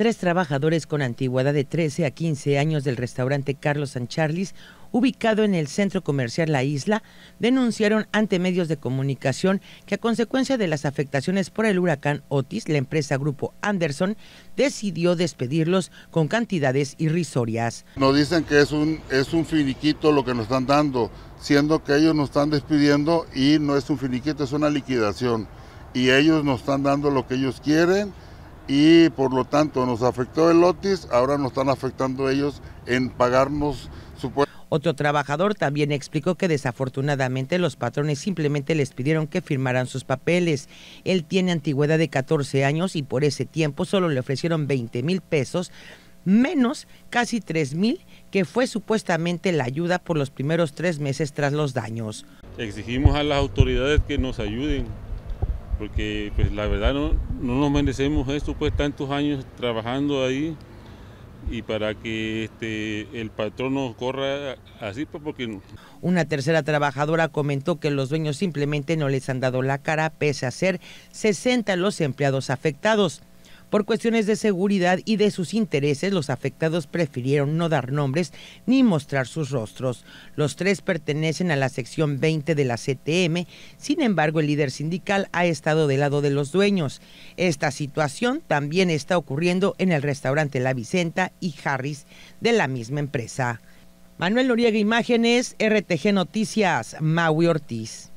tres trabajadores con antigüedad de 13 a 15 años del restaurante Carlos San ubicado en el centro comercial La Isla, denunciaron ante medios de comunicación que a consecuencia de las afectaciones por el huracán Otis, la empresa Grupo Anderson decidió despedirlos con cantidades irrisorias. Nos dicen que es un, es un finiquito lo que nos están dando, siendo que ellos nos están despidiendo y no es un finiquito, es una liquidación. Y ellos nos están dando lo que ellos quieren y por lo tanto nos afectó el Otis, ahora nos están afectando ellos en pagarnos su Otro trabajador también explicó que desafortunadamente los patrones simplemente les pidieron que firmaran sus papeles. Él tiene antigüedad de 14 años y por ese tiempo solo le ofrecieron 20 mil pesos, menos casi 3 mil que fue supuestamente la ayuda por los primeros tres meses tras los daños. Exigimos a las autoridades que nos ayuden, porque pues la verdad no, no nos merecemos esto, pues tantos años trabajando ahí y para que este, el patrón nos corra así, pues porque no. Una tercera trabajadora comentó que los dueños simplemente no les han dado la cara, pese a ser 60 los empleados afectados. Por cuestiones de seguridad y de sus intereses, los afectados prefirieron no dar nombres ni mostrar sus rostros. Los tres pertenecen a la sección 20 de la CTM, sin embargo el líder sindical ha estado del lado de los dueños. Esta situación también está ocurriendo en el restaurante La Vicenta y Harris de la misma empresa. Manuel Noriega Imágenes, RTG Noticias, Maui Ortiz.